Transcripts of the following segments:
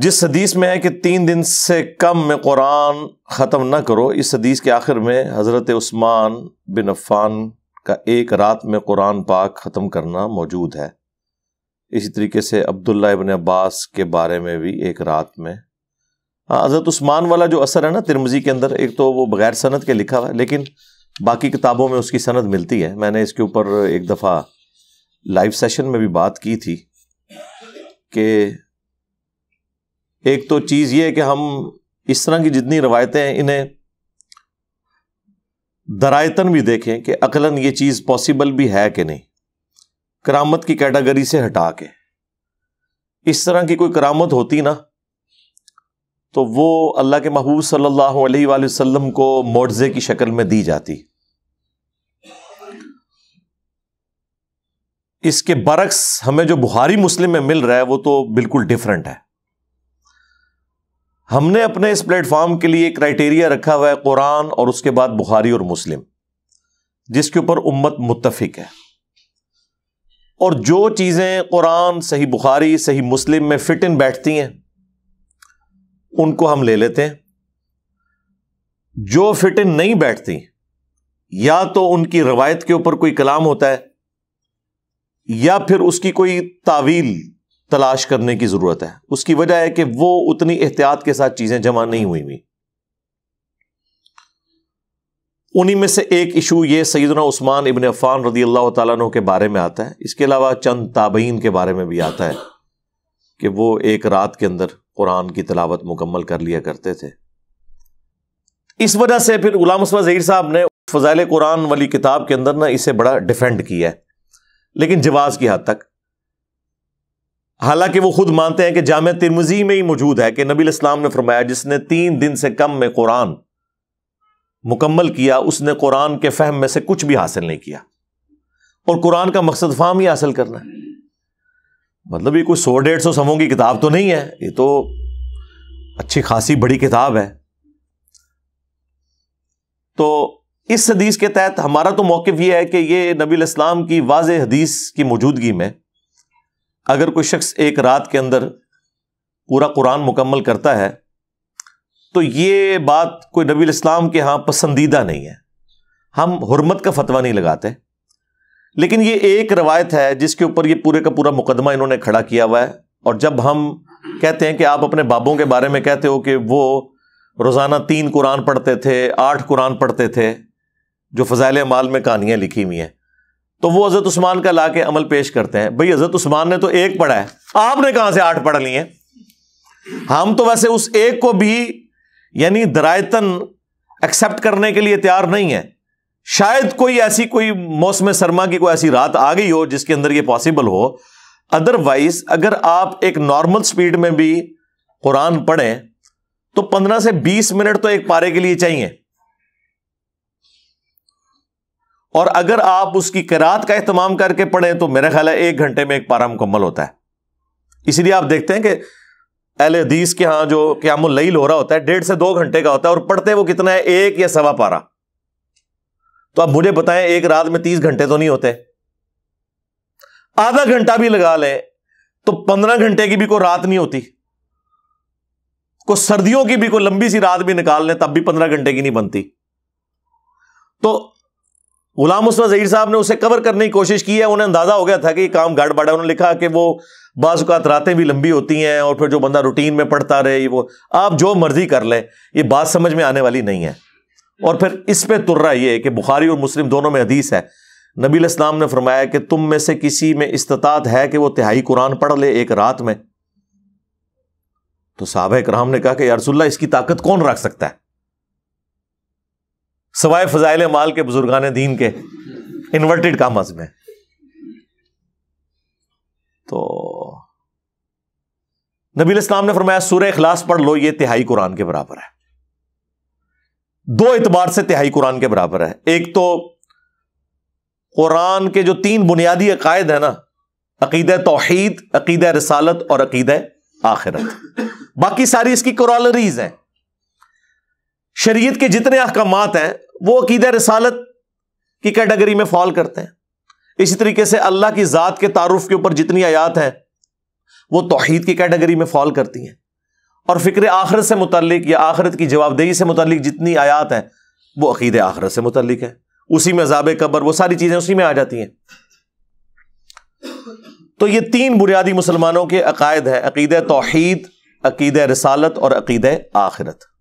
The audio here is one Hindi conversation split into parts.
जिस हदीस में है कि तीन दिन से कम में कुरान ख़त्म ना करो इस हदीस के आखिर में हज़रत उस्मान बिन अफ़ान का एक रात में कुरान पाक ख़त्म करना मौजूद है इसी तरीके से अब्दुल्ला इबन अब्बास के बारे में भी एक रात में हाँ, हज़रत उस्मान वाला जो असर है ना तिरमजी के अंदर एक तो वो बग़ैर सनत के लिखा हुआ है लेकिन बाकी किताबों में उसकी सनद मिलती है मैंने इसके ऊपर एक दफ़ा लाइव सेशन में भी बात की थी कि एक तो चीज़ ये है कि हम इस तरह की जितनी रवायतें हैं इन्हें दरायतन भी देखें कि अकलन ये चीज़ पॉसिबल भी है कि नहीं करामत की कैटेगरी से हटा के इस तरह की कोई करामत होती ना तो वो अल्लाह के महबूब सल्लल्लाहु अलैहि वसल्लम को मुआवजे की शक्ल में दी जाती इसके बरक्स हमें जो बुहारी मुस्लिम में मिल रहा है वो तो बिल्कुल डिफरेंट है हमने अपने इस प्लेटफॉर्म के लिए क्राइटेरिया रखा हुआ है कुरान और उसके बाद बुखारी और मुस्लिम जिसके ऊपर उम्मत मुतफिक है और जो चीज़ें कुरान सही बुखारी सही मुस्लिम में फिट इन बैठती हैं उनको हम ले लेते हैं जो फिट इन नहीं बैठती या तो उनकी रवायत के ऊपर कोई कलाम होता है या फिर उसकी कोई तावील तलाश करने की ज़रूरत है उसकी वजह है कि वो उतनी एहतियात के साथ चीज़ें जमा नहीं हुई हुई उन्हीं में से एक इशू ये सईदना उस्मान इबन अफ़ान रदी अल्लाह तु के बारे में आता है इसके अलावा चंद ताबीन के बारे में भी आता है कि वो एक रात के अंदर कुरान की तलावत मुकम्मल कर लिया करते थे इस वजह से फिर गुलाम उस्मा जहीर साहब ने फ़जाइल कुरान वाली किताब के अंदर ना इसे बड़ा डिफेंड किया है लेकिन जवाज की हद तक हालांकि वो खुद मानते हैं कि जाम तिरमजी में ही मौजूद है कि नबी इस्लाम ने फरमाया जिसने तीन दिन से कम में कुरान मुकम्मल किया उसने कुरान के फहम में से कुछ भी हासिल नहीं किया और कुरान का मकसद फाम ही हासिल करना है मतलब ये कोई सौ डेढ़ सौ समों की किताब तो नहीं है ये तो अच्छी खासी बड़ी किताब है तो इस हदीस के तहत हमारा तो मौक़ यह है कि ये नबी इस्लाम की वाज हदीस की मौजूदगी में अगर कोई शख्स एक रात के अंदर पूरा कुरान मुकम्मल करता है तो ये बात कोई नबी इस्लाम के यहाँ पसंदीदा नहीं है हम हरमत का फतवा नहीं लगाते लेकिन ये एक रवायत है जिसके ऊपर ये पूरे का पूरा मुकदमा इन्होंने खड़ा किया हुआ है और जब हम कहते हैं कि आप अपने बाबों के बारे में कहते हो कि वो रोज़ाना तीन कुरान पढ़ते थे आठ कुरान पढ़ते थे जो फ़जाइल माल में कहानियाँ लिखी हुई हैं तो वो हज़रत उस्मान का ला के अमल पेश करते हैं भाई हज़रत उस्मान ने तो एक पढ़ा है आपने कहां से आठ पढ़ लिए हम तो वैसे उस एक को भी यानी दरायतन एक्सेप्ट करने के लिए तैयार नहीं है शायद कोई ऐसी कोई मौसम सरमा की कोई ऐसी रात आ गई हो जिसके अंदर ये पॉसिबल हो अदरवाइज अगर आप एक नॉर्मल स्पीड में भी कुरान पढ़ें तो पंद्रह से बीस मिनट तो एक पारे के लिए चाहिए और अगर आप उसकी किरात का अहतमाम करके पढ़ें तो मेरा ख्याल है एक घंटे में एक पारा मुकम्मल होता है इसलिए आप देखते हैं कि एल हदीस के यहाँ जो क्यामुल्लईल हो रहा होता है डेढ़ से दो घंटे का होता है और पढ़ते वो कितना है एक या सवा पारा तो आप मुझे बताएं एक रात में तीस घंटे तो नहीं होते आधा घंटा भी लगा लें तो पंद्रह घंटे की भी कोई रात नहीं होती को सर्दियों की भी कोई लंबी सी रात भी निकाल लें तब भी पंद्रह घंटे की नहीं बनती तो गुलाम मुस्तफ़ा जहीर साहब ने उसे कवर करने की कोशिश की है उन्हें अंदाजा हो गया था कि काम गड़बड़ है उन्होंने लिखा कि वो बाज़ात रातें भी लंबी होती हैं और फिर जो बंदा रूटीन में पढ़ता रहे वो आप जो मर्जी कर लें ये बात समझ में आने वाली नहीं है और फिर इस पर तुर्रा ये कि बुखारी और मुस्लिम दोनों में हदीस है नबी इस्लाम ने फरमाया कि तुम में से किसी में इस्तात है कि वो तिहाई कुरान पढ़ ले एक रात में तो साहब कराम ने कहा कि यारसुल्ला इसकी ताकत कौन रख सकता है सवाए फजाइल माल के बुजुर्गान दीन के इन्वर्टेड कामर्स में तो नबी इस्लाम ने फरमाया सूर्य इखलास पढ़ लो ये तिहाई कुरान के बराबर है दो एतबार से तिहाई कुरान के बराबर है एक तो कुरान के जो तीन बुनियादी अकायद है ना अकीद तोहहीद अकीद रसालत और अकीद आखिरत बाकी सारी इसकी कुरालरीज हैं शरीयत के जितने अहकाम हैं वो अकीद रसालत की कैटेगरी में फॉल करते हैं इसी तरीके से अल्लाह की ज़ात के तारुफ के ऊपर जितनी आयात हैं वो तोहहीद की कैटेगरी में फॉल करती हैं और फ़िक्र आखरत से मुतलिक या आखरत की जवाबदेही से मुतलिक जितनी आयात हैं वो अकीद आखरत से मुतलिक है उसी में अजाब कबर वह सारी चीज़ें उसी में आ जाती हैं तो ये तीन बुनियादी मुसलमानों के अकायद हैं अकीद तोहहीद अकीद रसालत और अकीद आखरत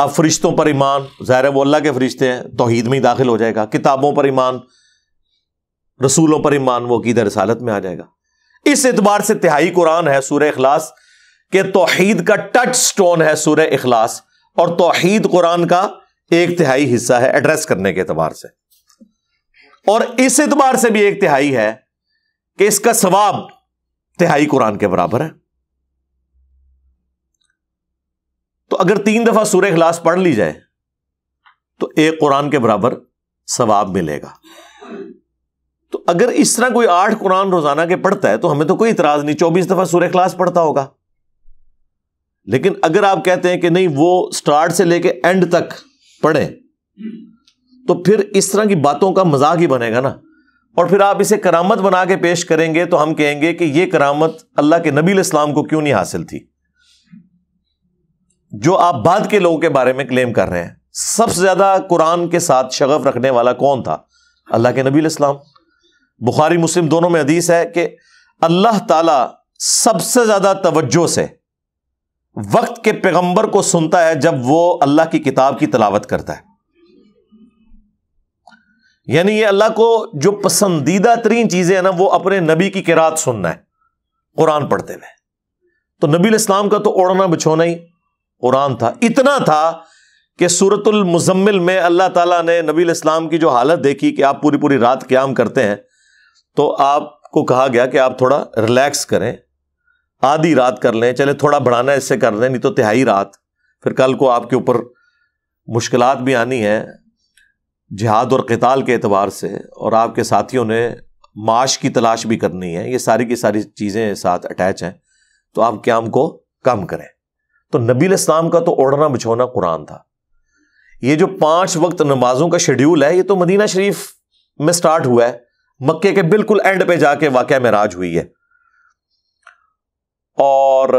अब फरिश्तों पर ईमान ज़ाहिर वो अल्लाह के फरिश्ते हैं तोहद में ही दाखिल हो जाएगा किताबों पर ईमान रसूलों पर ईमान वो कीधर रसालत में आ जाएगा इस एतबार से तिहाई कुरान है सूर्य अखलास के तोहद का टच स्टोन है सूर्य अखलास और तोहद कुरान का एक तिहाई हिस्सा है एड्रेस करने के एतबार से और इस एतबार से भी एक तिहाई है कि इसका सवाब तिहाई कुरान के बराबर है तो अगर तीन दफा सूर्य खलास पढ़ ली जाए तो एक कुरान के बराबर सवाब मिलेगा तो अगर इस तरह कोई आठ कुरान रोजाना के पढ़ता है तो हमें तो कोई इतराज नहीं चौबीस दफा सूर्य खलास पढ़ता होगा लेकिन अगर आप कहते हैं कि नहीं वो स्टार्ट से लेके एंड तक पढ़े तो फिर इस तरह की बातों का मजाक ही बनेगा ना और फिर आप इसे करामत बना के पेश करेंगे तो हम कहेंगे कि ये करामत अल्लाह के नबी इस्लाम को क्यों नहीं हासिल थी जो आप बाद के लोगों के बारे में क्लेम कर रहे हैं सबसे ज्यादा कुरान के साथ शगफ रखने वाला कौन था अल्लाह के नबी इस्लाम बुखारी मुस्लिम दोनों में हदीस है कि अल्लाह ताला सबसे ज्यादा तवज्जो से वक्त के पैगंबर को सुनता है जब वो अल्लाह की किताब की तलावत करता है यानी ये अल्लाह को जो पसंदीदा तरीन चीजें हैं ना वो अपने नबी की किरात सुनना है कुरान पढ़ते हुए तो नबी इस्लाम का तो ओढ़ना बिछोना ही कुरान था इतना था कि सूरतुल मुजम्मिल में अल्लाह ताला ने नबी इस्लाम की जो हालत देखी कि आप पूरी पूरी रात क्याम करते हैं तो आपको कहा गया कि आप थोड़ा रिलैक्स करें आधी रात कर लें चले थोड़ा बढ़ाना इससे कर लें नहीं तो तिहाई रात फिर कल को आपके ऊपर मुश्किल भी आनी है जिहाद और कताल के अतबार से और आपके साथियों ने माश की तलाश भी करनी है ये सारी की सारी चीज़ें साथ अटैच हैं तो आप क्याम को कम करें तो नबी इस्लाम का तो ओढ़ना बिछोना कुरान था ये जो पांच वक्त नमाजों का शेड्यूल है ये तो मदीना शरीफ में स्टार्ट हुआ है मक्के के बिल्कुल एंड पे जाके वाक़ में राज हुई है और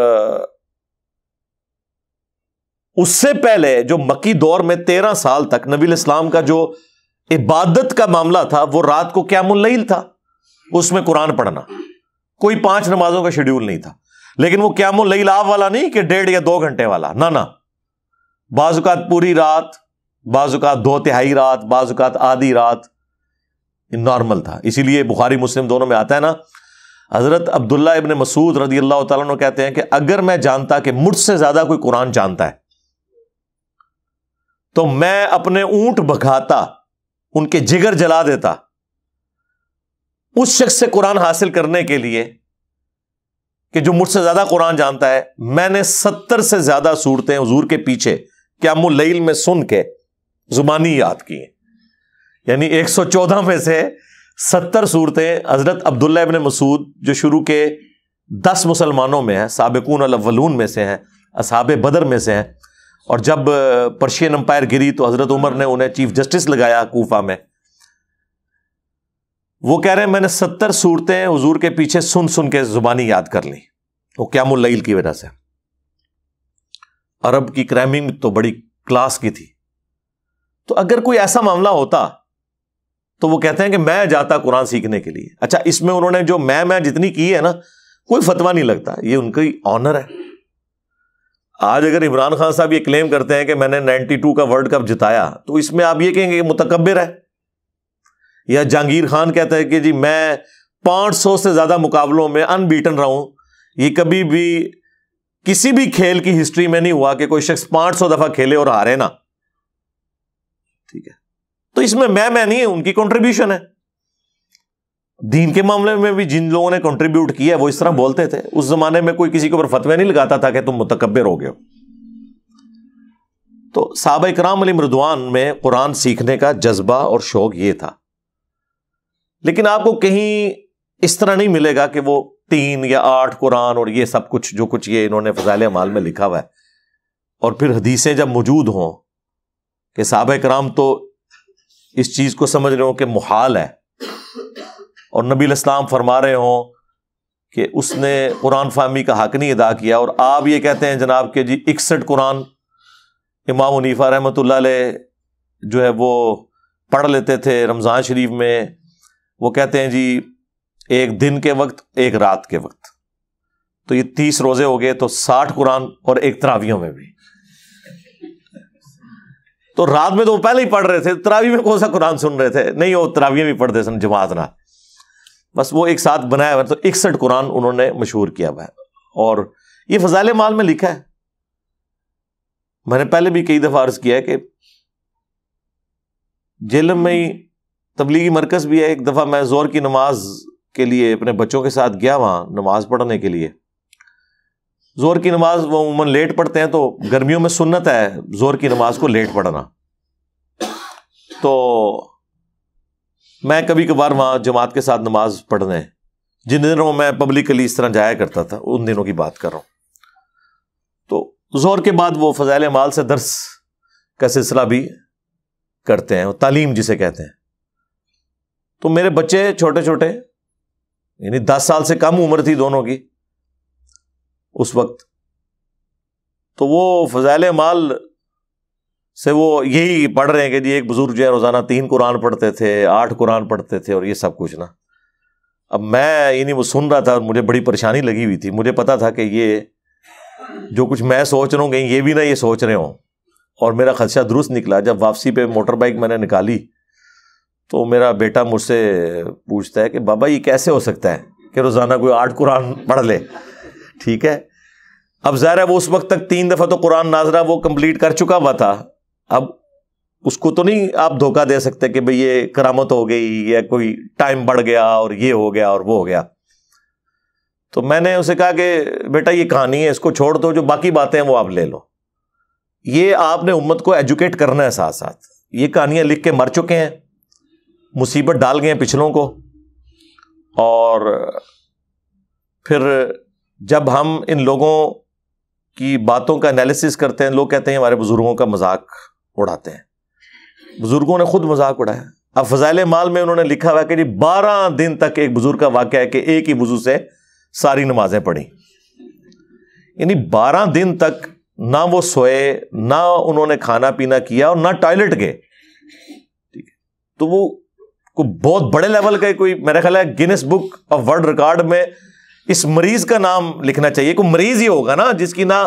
उससे पहले जो मक्की दौर में तेरह साल तक नबी इस्लाम का जो इबादत का मामला था वो रात को क्या मुल था उसमें कुरान पढ़ना कोई पांच नमाजों का शेड्यूल नहीं था लेकिन वो क्या मुल लई लाभ वाला नहीं कि डेढ़ या दो घंटे वाला ना ना बाजुकात पूरी रात बाजुकात दो तिहाई रात बाजुकात आधी रात नॉर्मल था इसीलिए बुखारी मुस्लिम दोनों में आता है ना हज़रत अब्दुल्ला इबन मसूद रदी अल्लाह तु कहते हैं कि अगर मैं जानता कि मुझसे ज़्यादा कोई कुरान जानता है तो मैं अपने ऊंट भगाता उनके जिगर जला देता उस शख्स से कुरान हासिल करने के लिए कि जो मुझसे ज्यादा कुरान जानता है मैंने सत्तर से ज्यादा सूरतें हजूर के पीछे क्या मुलईल में सुन के जुबानी याद की हैं यानी 114 में से सत्तर सूरतें हजरत अब्दुल्ला इबन मसूद जो शुरू के दस मुसलमानों में हैं सबकून अलवलून में से हैं असहाब बदर में से हैं और जब पर्शियन अंपायर गिरी तो हज़रत उमर ने उन्हें चीफ जस्टिस लगाया कोफा में वो कह रहे हैं मैंने सत्तर सूरतें हजूर के पीछे सुन सुन के जुबानी याद कर ली वो क्या मुल्ल की वजह से अरब की क्रैमिंग तो बड़ी क्लास की थी तो अगर कोई ऐसा मामला होता तो वो कहते हैं कि मैं जाता कुरान सीखने के लिए अच्छा इसमें उन्होंने जो मैं मैं जितनी की है ना कोई फतवा नहीं लगता ये उनकी ऑनर है आज अगर इमरान खान साहब ये क्लेम करते हैं कि मैंने 92 का वर्ल्ड कप जिताया तो इसमें आप ये कहेंगे मुतकबर है या जहांगीर खान कहता है कि जी मैं 500 से ज़्यादा मुकाबलों में अनबीटन रहा हूँ ये कभी भी किसी भी खेल की हिस्ट्री में नहीं हुआ कि कोई शख्स 500 दफ़ा खेले और हारे ना ठीक है तो इसमें मैं मैं नहीं उनकी कंट्रीब्यूशन है दीन के मामले में भी जिन लोगों ने कंट्रीब्यूट किया है वो इस तरह बोलते थे उस जमाने में कोई किसी के ऊपर फतवे नहीं लगाता था कि तुम मुतकबर हो गए हो तो साहब कराम अली मृदवान में कुरान सीखने का जज्बा और शौक ये था लेकिन आपको कहीं इस तरह नहीं मिलेगा कि वो तीन या आठ कुरान और ये सब कुछ जो कुछ ये इन्होंने फजाइल माल में लिखा हुआ है और फिर हदीसें जब मौजूद हों कि साहब कराम तो इस चीज़ को समझ रहे हो कि मुहाल है और नबी इस्लाम फरमा रहे हों कि उसने कुरान फहमी का हक नहीं अदा किया और आप ये कहते हैं जनाब के जी इकसठ कुरान इमाम मुनीफा रहमत जो है वो पढ़ लेते थे रमज़ान शरीफ में वो कहते हैं जी एक दिन के वक्त एक रात के वक्त तो ये तीस रोजे हो गए तो साठ कुरान और एक तरावियों में भी तो रात में तो वो पहले ही पढ़ रहे थे तरावी में कौन सा कुरान सुन रहे थे नहीं वो तरावियां भी पढ़ते सन जमात ना बस वो एक साथ बनाया हुआ तो इकसठ कुरान उन्होंने मशहूर किया हुआ है और ये फजाल माल में लिखा है मैंने पहले भी कई दफा अर्ज किया है कि जिल में ही तबलीगी मरकज़ भी है एक दफ़ा मैं ज़ोर की नमाज के लिए अपने बच्चों के साथ गया वहाँ नमाज पढ़ने के लिए ज़ोर की नमाज वो उमूमन लेट पढ़ते हैं तो गर्मियों में सुन्नत है ज़ोर की नमाज को लेट पढ़ना तो मैं कभी कभार वहाँ जमात के साथ नमाज पढ़ने जिन दिनों मैं पब्लिकली इस तरह जाया करता था उन दिनों की बात कर रहा हूँ तो ज़ोर के बाद वो फ़जाइल माल से दर्स का सिलसिला भी करते हैं तालीम जिसे कहते हैं तो मेरे बच्चे छोटे छोटे यानी दस साल से कम उम्र थी दोनों की उस वक्त तो वो फजाइल माल से वो यही पढ़ रहे हैं कि जी एक बुज़ुर्ग जो है रोज़ाना तीन कुरान पढ़ते थे आठ कुरान पढ़ते थे और ये सब कुछ ना अब मैं यानी वो सुन रहा था और मुझे बड़ी परेशानी लगी हुई थी मुझे पता था कि ये जो कुछ मैं सोच रहा हूँ कहीं ये भी ना ये सोच रहे हो और मेरा खदशा दुरुस्त निकला जब वापसी पे मोटर बाइक मैंने निकाली तो मेरा बेटा मुझसे पूछता है कि बाबा ये कैसे हो सकता है कि रोज़ाना कोई आठ कुरान पढ़ ले ठीक है अब ज़ाहिर है वो उस वक्त तक तीन दफ़ा तो कुरान नाजरा वो कंप्लीट कर चुका हुआ था अब उसको तो नहीं आप धोखा दे सकते कि भाई ये करामत हो गई या कोई टाइम बढ़ गया और ये हो गया और वो हो गया तो मैंने उसे कहा कि बेटा ये कहानी है इसको छोड़ दो जो बाकी बातें हैं वो आप ले लो ये आपने उम्मत को एजुकेट करना है साथ साथ ये कहानियां लिख के मर चुके हैं मुसीबत डाल गए पिछलों को और फिर जब हम इन लोगों की बातों का एनालिसिस करते हैं लोग कहते हैं हमारे बुज़ुर्गों का मजाक उड़ाते हैं बुज़ुर्गों ने खुद मजाक उड़ाया अब फजाइल माल में उन्होंने लिखा हुआ कि जी बारह दिन तक एक बुज़ुर्ग का वाक़ है कि एक ही वजू से सारी नमाजें पढ़ी यानी बारह दिन तक ना वो सोए ना उन्होंने खाना पीना किया और ना टॉयलेट गए ठीक है तो वो को बहुत बड़े लेवल का कोई मेरा ख्याल है Guinness book of world record में इस मरीज का नाम लिखना चाहिए कोई मरीज ही होगा ना जिसकी ना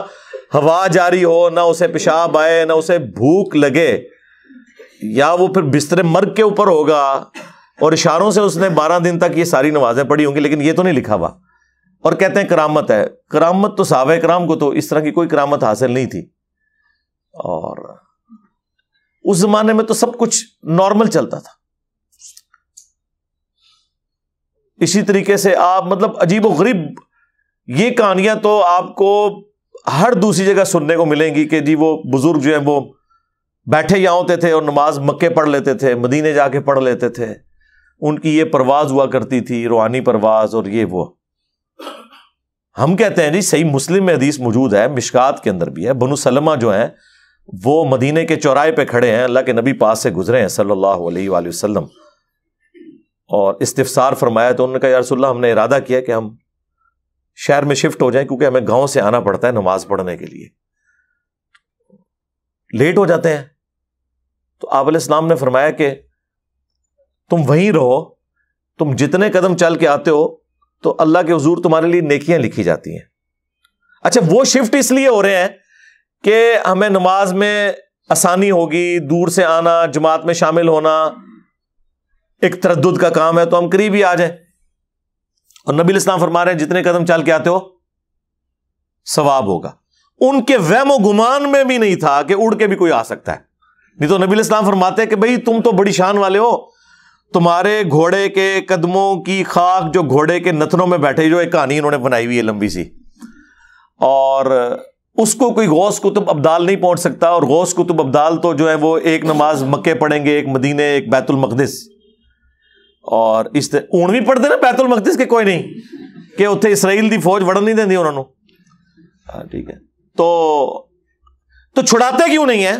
हवा जारी हो ना उसे पेशाब आए ना उसे भूख लगे या वो फिर बिस्तर मर्ग के ऊपर होगा और इशारों से उसने बारह दिन तक ये सारी नमाजें पढ़ी होंगी लेकिन ये तो नहीं लिखा हुआ और कहते हैं करामत है करामत तो साव कराम को तो इस तरह की कोई करामत हासिल नहीं थी और उस जमाने में तो सब कुछ नॉर्मल चलता था इसी तरीके से आप मतलब अजीब गरीब ये कहानियां तो आपको हर दूसरी जगह सुनने को मिलेंगी कि जी वो बुजुर्ग जो है वो बैठे यहाँ होते थे और नमाज मक्के पढ़ लेते थे मदीने जाके पढ़ लेते थे उनकी ये परवाज हुआ करती थी रूहानी परवाज और ये वो हम कहते हैं जी सही मुस्लिम में हदीस मौजूद है मिशकात के अंदर भी है बनु सलमा जो है वो मदीने के चौराहे पे खड़े हैं अल्लाह के नबी पास से गुजरे हैं सल्लल्लाहु अलैहि वसल्लम और इस्तफसार फरमाया तो उन्होंने कहा यारसोल्ला हमने इरादा किया कि हम शहर में शिफ्ट हो जाए क्योंकि हमें गांव से आना पड़ता है नमाज पढ़ने के लिए लेट हो जाते हैं तो आप इस्लाम ने फरमाया कि तुम वहीं रहो तुम जितने कदम चल के आते हो तो अल्लाह के हजूर तुम्हारे लिए नेकियां लिखी जाती हैं अच्छा वो शिफ्ट इसलिए हो रहे हैं कि हमें नमाज में आसानी होगी दूर से आना जमात में शामिल होना एक तरद का काम है तो हम करीब ही आ जाए और नबी इस्लाम फरमा रहे हैं जितने कदम चाल के आते हो सवाब होगा उनके वहमो गुमान में भी नहीं था कि उड़ के भी कोई आ सकता है नहीं तो नबी इस्लाम फरमाते कि भाई तुम तो बड़ी शान वाले हो तुम्हारे घोड़े के कदमों की खाक जो घोड़े के नथनों में बैठे जो एक कहानी उन्होंने बनाई हुई है लंबी सी और उसको कोई गौस कुतुब अब्दाल नहीं पहुंच सकता और गौस कुतुब अब्दाल तो जो है वो एक नमाज मक्के पढ़ेंगे एक मदीने एक बैतुल और इस हूँ भी पढ़ते ना बैतुल मकदिस के कोई नहीं कि उत्थे इसराइल की फौज वड़न नहीं देंदी उन्होंने ਉਹਨਾਂ ਨੂੰ तो तो छुड़ाते क्यों नहीं है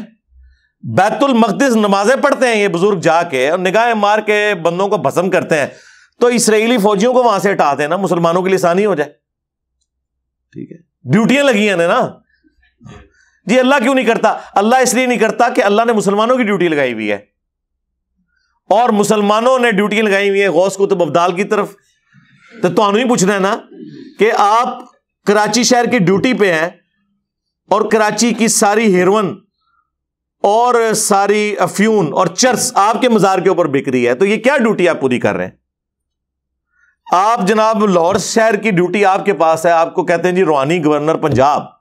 बैतुल मकदिस नमाजें पढ़ते हैं ये बुजुर्ग जाके और निगाह मार के बंदों को भस्म करते हैं तो इसराइली फौजियों को वहां से हटा देना मुसलमानों के लिए आसानी हो जाए ठीक है ड्यूटियां लगी हैं ना जी अल्लाह क्यों नहीं करता अल्लाह इसलिए नहीं करता कि अल्लाह ने मुसलमानों की ड्यूटी लगाई हुई है और ਮੁਸਲਮਾਨੋਂ ਨੇ ਡਿਊਟੀਆਂ ਲਗਾਈ ਹੋਈਆਂ ਗੌਸ तो ਅਬਦਾਲ की तरफ तो ਤੁਹਾਨੂੰ ही पूछना है ना कि आप कराची शहर की ड्यूटी पे हैं और कराची की सारी हेरोइन और सारी अफ्यून और चर्स आपके मजार के ऊपर बिक रही है तो ये क्या ड्यूटी आप पूरी कर रहे हैं आप जनाब लाहौर शहर की ड्यूटी आपके पास है आपको कहते हैं जी रोहानी गवर्नर पंजाब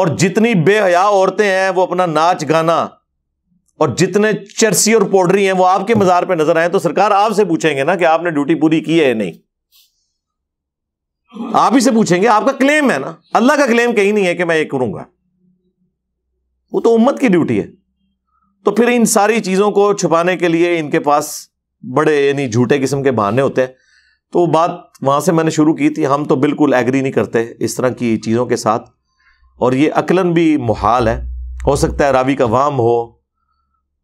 और जितनी बेहया औरतें हैं वो अपना नाच गाना और जितने चर्सी और पोडरी हैं वो आपके मजार पे नजर आए तो सरकार आपसे पूछेंगे ना कि आपने ड्यूटी पूरी की है या नहीं आप ही से पूछेंगे आपका क्लेम है ना अल्लाह का क्लेम कहीं नहीं है कि मैं ये करूंगा वो तो उम्मत की ड्यूटी है तो फिर इन सारी चीजों को छुपाने के लिए इनके पास बड़े यानी झूठे किस्म के बहाने होते हैं तो बात वहां से मैंने शुरू की थी हम तो बिल्कुल एग्री नहीं करते इस तरह की चीज़ों के साथ और ये अकलन भी मुहाल है हो सकता है रावी का वाम हो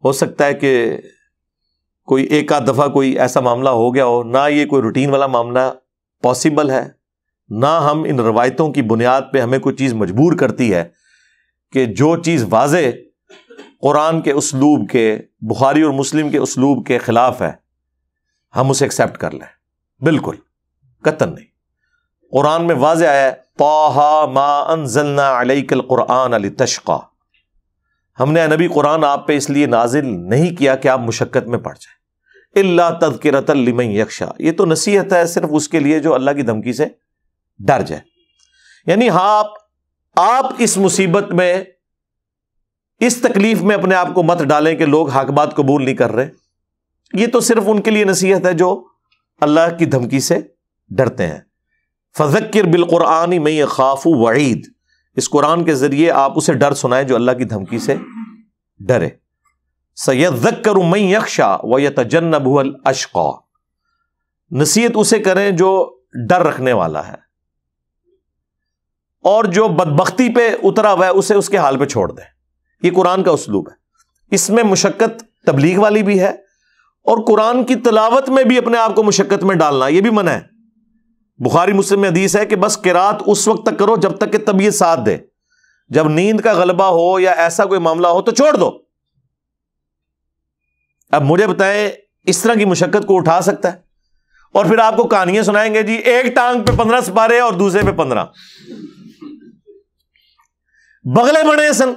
हो सकता है कि कोई एक आध दफ़ा कोई ऐसा मामला हो गया हो ना ये कोई रूटीन वाला मामला पॉसिबल है ना हम इन रवायतों की बुनियाद पे हमें कोई चीज़ मजबूर करती है कि जो चीज़ वाज कुरान के उसलूब के बुखारी और मुस्लिम के उसलूब के ख़िलाफ़ है हम उसे एक्सेप्ट कर लें बिल्कुल कतन नहीं कुरान में वाज आया है तोहा मा अलई कल कुरान अली तशक़ा हमने नबी कुरान आप पे इसलिए नाजिल नहीं किया कि आप मुशक्क़त में पड़ जाए इल्ला तदकिरतम यक्षा ये तो नसीहत है सिर्फ उसके लिए जो अल्लाह की धमकी से डर जाए यानी हाँ आप, आप इस मुसीबत में इस तकलीफ में अपने आप को मत डालें कि लोग हाकबात कबूल नहीं कर रहे ये तो सिर्फ उनके लिए नसीहत है जो अल्लाह की धमकी से डरते हैं फजक्र बिल कुरानी मैं खाफू वईद इस कुरान के जरिए आप उसे डर सुनाएं जो अल्लाह की धमकी से डरे सैयद जक सयकर मई यक्षा व यतजन्नबू अल अशका नसीहत उसे करें जो डर रखने वाला है और जो बदबख्ती पे उतरा हुआ है उसे उसके हाल पे छोड़ दे ये कुरान का उसलूब है इसमें मुशक्क़त तबलीग वाली भी है और कुरान की तलावत में भी अपने आप को मुशक्क़त में डालना यह भी मना है बुखारी मुस्लिम में हदीस है कि बस किरात उस वक्त तक करो जब तक कि तबीयत साथ दे जब नींद का गलबा हो या ऐसा कोई मामला हो तो छोड़ दो अब मुझे बताएं इस तरह की मुशक्कत को उठा सकता है और फिर आपको कहानियां सुनाएंगे जी एक टांग पे पंद्रह सिपारे और दूसरे पे पंद्रह बगले बने सन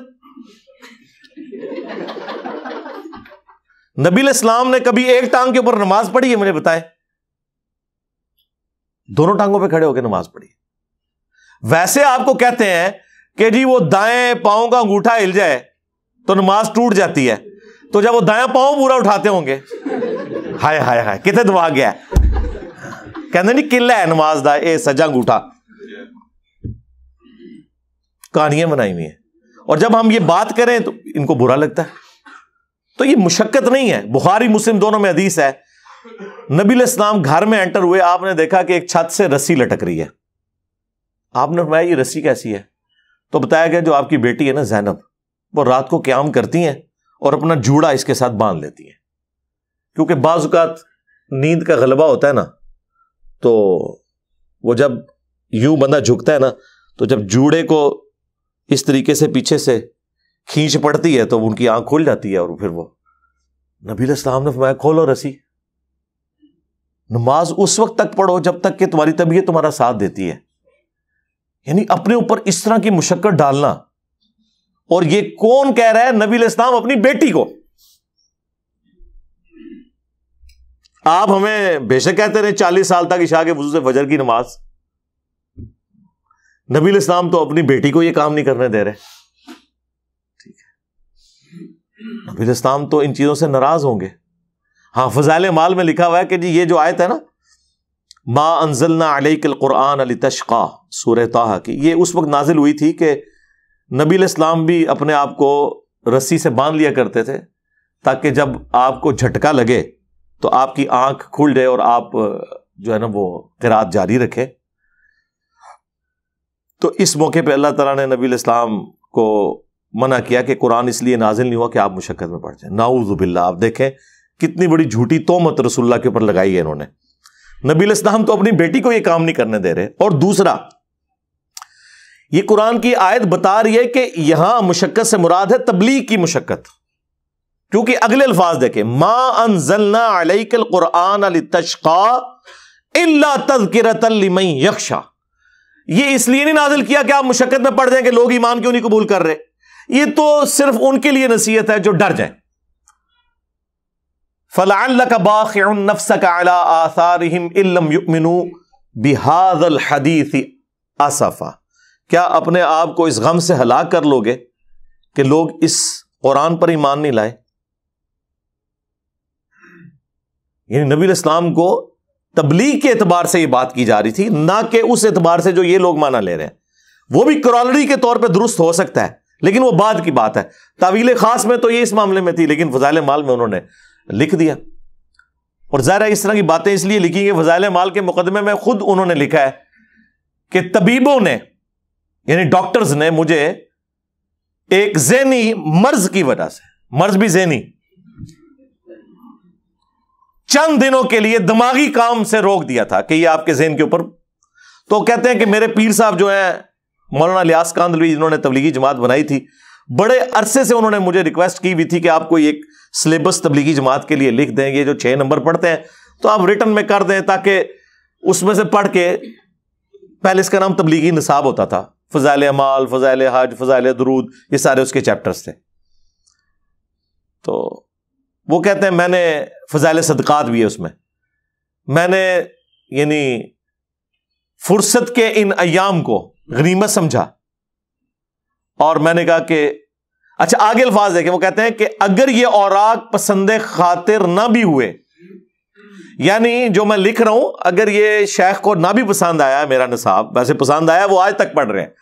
नबी इस्लाम ने कभी एक टांग के ऊपर नमाज पढ़ी है मुझे बताएं दोनों टांगों पे खड़े होकर नमाज पढ़ी वैसे आपको कहते हैं कि जी वो दाएं पाओ का अंगूठा हिल जाए तो नमाज टूट जाती है तो जब वो दाया पाओ पूरा उठाते होंगे हाय हाय हाय कितने दबा गया कहते नहीं किला है नमाज दा ए सजा अंगूठा कहानियां बनाई हुई है और जब हम ये बात करें तो इनको बुरा लगता है तो ये मुशक्कत नहीं है बुखारी मुस्लिम दोनों में हदीस है नबील इस्लाम घर में एंटर हुए आपने देखा कि एक छत से रस्सी लटक रही है आपने फरमाया ये रस्सी कैसी है तो बताया गया जो आपकी बेटी है ना जैनब वो रात को क्याम करती हैं और अपना जूड़ा इसके साथ बांध लेती हैं क्योंकि बाज़ात नींद का गलबा होता है ना तो वो जब यूं बंदा झुकता है ना तो जब जूड़े को इस तरीके से पीछे से खींच पड़ती है तो उनकी आंख खुल जाती है और फिर वो नबील इस्लाम ने फरमाया खोलो रस्सी नमाज उस वक्त तक पढ़ो जब तक कि तुम्हारी तबीयत तुम्हारा साथ देती है यानी अपने ऊपर इस तरह की मुशक्कत डालना और ये कौन कह रहा है नबी इस्लाम अपनी बेटी को आप हमें बेशक कहते रहे चालीस साल तक इशा के वजू से फजर की नमाज नबी इस्लाम तो अपनी बेटी को यह काम नहीं करने दे रहे ठीक है नबी इस्लाम तो इन चीजों से नाराज होंगे हाँ फजाइल माल में लिखा हुआ है कि जी ये जो आयत है ना मा अनजलना अलैकल कुरान अली तशका सूर ताहा की ये उस वक्त नाजिल हुई थी कि नबी इस्लाम भी अपने आप को रस्सी से बांध लिया करते थे ताकि जब आपको झटका लगे तो आपकी आंख खुल जाए और आप जो है ना वो किरात जारी रखें तो इस मौके पर अल्लाह तला ने नबी इस्लाम को मना किया कि कुरान इसलिए नाजिल नहीं हुआ कि आप मुशक्क़त में पढ़ जाए नाउजुबिल्ला आप देखें कितनी बड़ी झूठी तोमत रसुल्ला के ऊपर लगाई है इन्होंने नबील इस्लाम तो अपनी बेटी को यह काम नहीं करने दे रहे और दूसरा ये कुरान की आयत बता रही है कि यहां मुशक्कत से मुराद है तबलीग की मुशक्कत क्योंकि अगले अल्फाज देखे मा कुरान अली तशका यक्षा ये इसलिए नहीं नाजिल किया कि आप मुशक्कत में पढ़ जाए कि लोग ईमान क्यों नहीं कबूल कर रहे ये तो सिर्फ उनके लिए नसीहत है जो डर जाए फ़लाफ़ारम क्या अपने आप को इस गम से हलाक कर लोगे कि लोग इस कुरान पर ईमान नहीं लाए यानी नबी इस्लाम को तबलीग के एतबार से ये बात की जा रही थी ना कि उस एतबार से जो ये लोग माना ले रहे हैं वो भी क्रॉलरी के तौर पर दुरुस्त हो सकता है लेकिन वो बाद की बात है तावील खास में तो ये इस मामले में थी लेकिन फजाइल माल में उन्होंने लिख दिया और ज़ाहिर है इस तरह की बातें इसलिए लिखी कि फजाइल माल के मुकदमे में खुद उन्होंने लिखा है कि तबीबों ने यानी डॉक्टर्स ने मुझे एक जहनी मर्ज की वजह से मर्ज भी जैनी चंद दिनों के लिए दिमागी काम से रोक दिया था कि ये आपके जहन के ऊपर तो कहते हैं कि मेरे पीर साहब जो हैं मौलाना लियास कांदलवी जिन्होंने तबलीगी जमात बनाई थी बड़े अरसे से उन्होंने मुझे रिक्वेस्ट की हुई थी कि आप कोई एक सिलेबस तबलीगी जमात के लिए लिख दें ये जो छः नंबर पढ़ते हैं तो आप रिटर्न में कर दें ताकि उसमें से पढ़ के पहले इसका नाम तबलीगी नसाब होता था फ़जाइल अमाल फ़जाइल हज फ़जाइल दरूद ये सारे उसके चैप्टर्स थे तो वो कहते हैं मैंने फ़जाइल सदक़ात भी है उसमें मैंने यानी फुर्सत के इन अयाम को गनीमत समझा और मैंने कहा कि अच्छा आगे अल्फाज देखें वो कहते हैं कि अगर ये औराक पसंद खातिर ना भी हुए यानी जो मैं लिख रहा हूं अगर ये शेख को ना भी पसंद आया मेरा नसाब वैसे पसंद आया वो आज तक पढ़ रहे हैं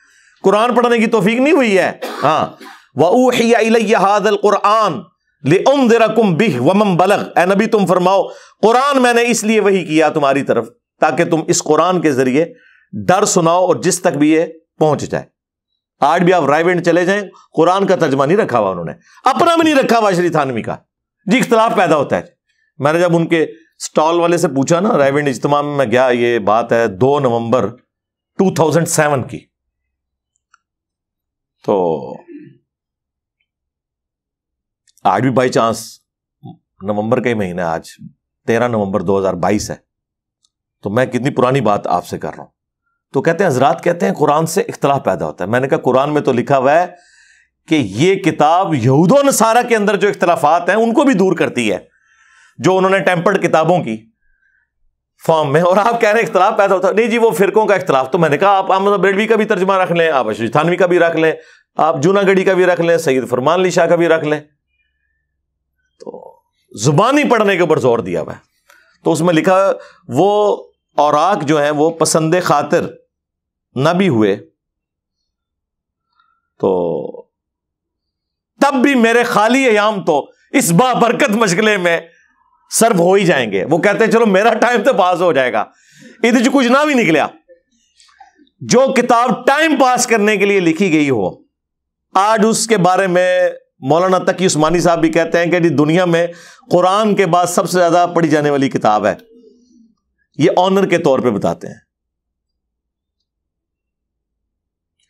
कुरान पढ़ने की तोफीक नहीं हुई है हाँ वह कुरान लेकुम फरमाओ कुरान मैंने इसलिए वही किया तुम्हारी तरफ ताकि तुम इस कुरान के जरिए डर सुनाओ और जिस तक भी ये पहुंच जाए आज भी आप रायवेंड चले जाएं कुरान का तर्जमा नहीं रखा हुआ उन्होंने अपना भी नहीं रखा हुआ श्री थानवी का जी इख्तलाफ पैदा होता है मैंने जब उनके स्टॉल वाले से पूछा ना रायवेंड इज्तम में गया ये बात है दो नवंबर 2007 की तो आज भी बाई चांस नवंबर का ही महीना आज तेरह नवंबर 2022 है तो मैं कितनी पुरानी बात आपसे कर रहा हूं तो कहते हैं हजरात कहते हैं कुरान से इख्तलाफ पैदा होता है मैंने कहा कुरान में तो लिखा हुआ है कि यह किताब यहूदो नसारा के अंदर जो इख्तलाफात हैं उनको भी दूर करती है जो उन्होंने टेम्पर्ड किताबों की फॉर्म में और आप कह रहे हैं इख्तलाफ पैदा होता है नहीं जी वो फिरकों का इख्तलाफ तो मैंने कहा आप अहमद मतलब बेडवी का भी तर्जमा रख लें आप अशरी थानवी का भी रख लें आप जूनागढ़ी का भी रख लें सईद फरमान अली शाह का भी रख लें तो जुबानी पढ़ने के ऊपर जोर दिया हुआ है तो उसमें लिखा वो औराक जो है वो पसंद खातिर न भी हुए तो तब भी मेरे खाली अयाम तो इस बाबरकत मशगले में सर्व हो ही जाएंगे वो कहते हैं चलो मेरा टाइम तो पास हो जाएगा इधर जो कुछ ना भी निकलिया जो किताब टाइम पास करने के लिए लिखी गई हो आज उसके बारे में मौलाना तकी उस्मानी साहब भी कहते हैं कि जी दुनिया में कुरान के बाद सबसे ज्यादा पढ़ी जाने वाली किताब है ये ऑनर के तौर पे बताते हैं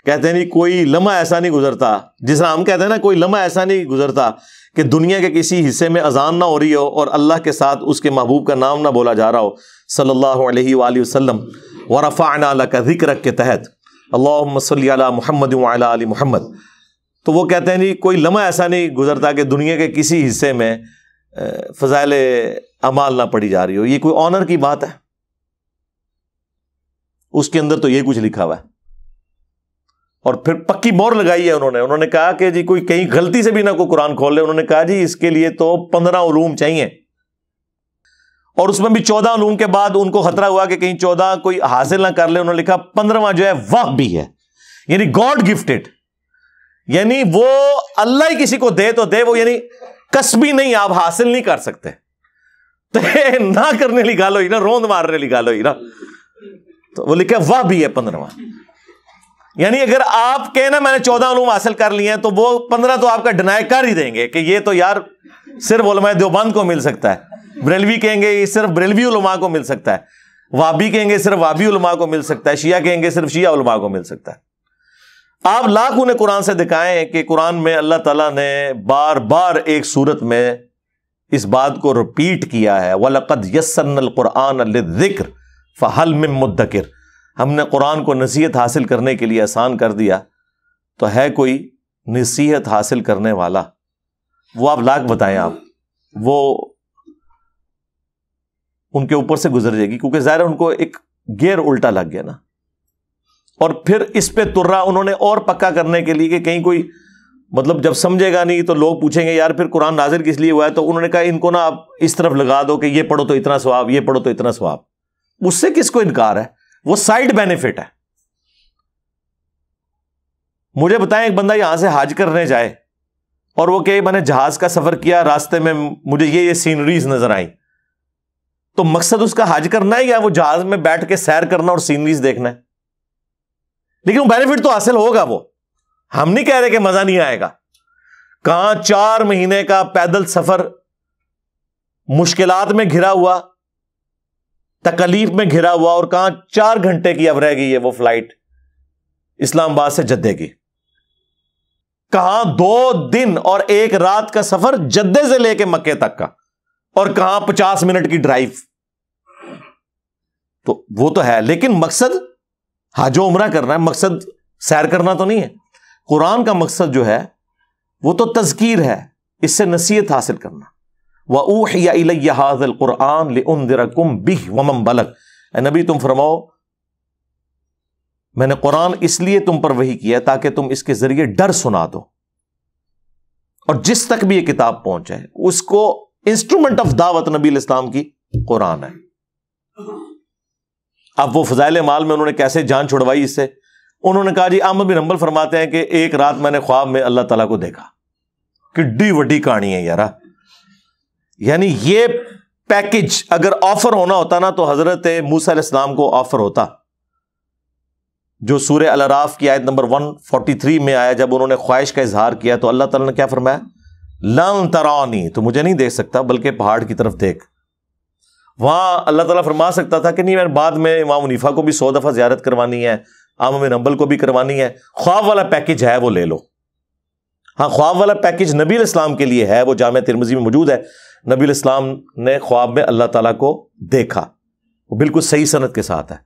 कहते हैं नहीं कोई लम्हा ऐसा नहीं गुजरता जिस हम कहते हैं ना कोई लम्हा ऐसा नहीं गुजरता कि दुनिया के किसी हिस्से में अजान ना हो रही हो और अल्लाह के साथ उसके महबूब का नाम ना बोला जा रहा हो सल्लल्लाहु अलैहि वसल्लम वरफ़ाना का जिक्र के तहत अल्लाह महमद अली महमद तो वो कहते हैं जी कोई लम्हा ऐसा नहीं गुजरता कि दुनिया के किसी हिस्से में फ़जाइल अमाल ना पड़ी जा रही हो ये कोई ऑनर की बात है उसके अंदर तो ये कुछ लिखा हुआ है और फिर पक्की मोर लगाई है उन्होंने उन्होंने कहा कि जी कोई कहीं गलती से भी ना कोई कुरान खोल ले उन्होंने कहा जी इसके लिए तो पंद्रह उलूम चाहिए और उसमें भी चौदह उलूम के बाद उनको खतरा हुआ कि कहीं चौदह कोई हासिल ना कर ले उन्होंने लिखा पंद्रहवा जो है वह भी है यानी गॉड गिफ्टेड यानी वो अल्लाह ही किसी को दे तो दे वो यानी भी नहीं आप हासिल नहीं कर सकते तो ना करने ली लो ही ना रोंद मारने ली लो ही ना तो वो लिखा वह भी है पंद्रहवा यानी अगर आप कहें ना मैंने चौदह आलूम हासिल कर लिए हैं तो वो पंद्रह तो आपका डिनाई कर ही देंगे कि ये तो यार सिर्फ उलमा देवबंद को मिल सकता है ब्रेलवी कहेंगे ये सिर्फ ब्रेलवी उलमा को मिल सकता है वाबी कहेंगे सिर्फ वाबी उलमा को मिल सकता है शिया कहेंगे सिर्फ शिया उलमा को मिल सकता है आप लाख उन्हें कुरान से दिखाएं कि कुरान में अल्लाह तला ने बार बार एक सूरत में इस बात को रिपीट किया है वलकद यसन कुरान जिक्र फल में हमने कुरान को नसीहत हासिल करने के लिए आसान कर दिया तो है कोई नसीहत हासिल करने वाला वो आप लाख बताएं आप वो उनके ऊपर से गुजर जाएगी क्योंकि ज़ाहिर उनको एक गेयर उल्टा लग गया ना और फिर इस पे तुर्रा उन्होंने और पक्का करने के लिए कि कहीं कोई मतलब जब समझेगा नहीं तो लोग पूछेंगे यार फिर कुरान नाजिर किस लिए हुआ है तो उन्होंने कहा इनको ना आप इस तरफ लगा दो कि ये पढ़ो तो इतना स्वाब ये पढ़ो तो इतना स्वाब उससे किसको इनकार है वो साइड बेनिफिट है मुझे बताएं एक बंदा यहां से हाज करने जाए और वो कहे मैंने जहाज का सफर किया रास्ते में मुझे ये ये सीनरीज नजर आई तो मकसद उसका हाज करना है या वो जहाज में बैठ के सैर करना और सीनरीज देखना है लेकिन वो बेनिफिट तो हासिल होगा वो हम नहीं कह रहे कि मजा नहीं आएगा कहां चार महीने का पैदल सफर मुश्किलात में घिरा हुआ तकलीफ में घिरा हुआ और कहा चार घंटे की अब रह गई है वो फ्लाइट इस्लामाबाद से जद्दे की कहा दो दिन और एक रात का सफर जद्दे से लेके मक्के तक का और कहा पचास मिनट की ड्राइव तो वो तो है लेकिन मकसद हाजो उमरा करना है मकसद सैर करना तो नहीं है कुरान का मकसद जो है वो तो तस्कीर है इससे नसीहत हासिल करना व कुरान बिह वमम नबी तुम फरमाओ मैंने कुरान इसलिए तुम पर वही किया ताकि तुम इसके जरिए डर सुना दो और जिस तक भी ये किताब पहुंचे उसको इंस्ट्रूमेंट ऑफ दावत नबी इस्लाम की कुरान है अब वो फजाइल माल में उन्होंने कैसे जान छुड़वाई इससे उन्होंने कहा जी अहमद बिन हम्बल फरमाते हैं कि एक रात मैंने ख्वाब में अल्लाह तला को देखा किड्डी वड्डी कहानी है यारा हाँ। यानी ये पैकेज अगर ऑफर होना होता ना तो हजरत मूसा इस्लाम को ऑफर होता जो सूर्य अलराफ की आयत नंबर वन फोर्टी थ्री में आया जब उन्होंने ख्वाहिश का इजहार किया तो अल्लाह ताला ने क्या फरमाया लन तरानी तो मुझे नहीं देख सकता बल्कि पहाड़ की तरफ देख वहां अल्लाह तला फरमा सकता था कि नहीं मैंने बाद में इमाम मुनीफा को भी सौ दफ़ा ज्यारत करवानी है आम नंबल को भी करवानी है ख्वाब वाला पैकेज है वो ले लो हाँ ख्वाब वाला पैकेज नबी इस्लाम के लिए है वो जाम तिरमजी में मौजूद है नबी इस्लाम ने ख्वाब में अल्लाह ताला को देखा वो बिल्कुल सही सनत के साथ है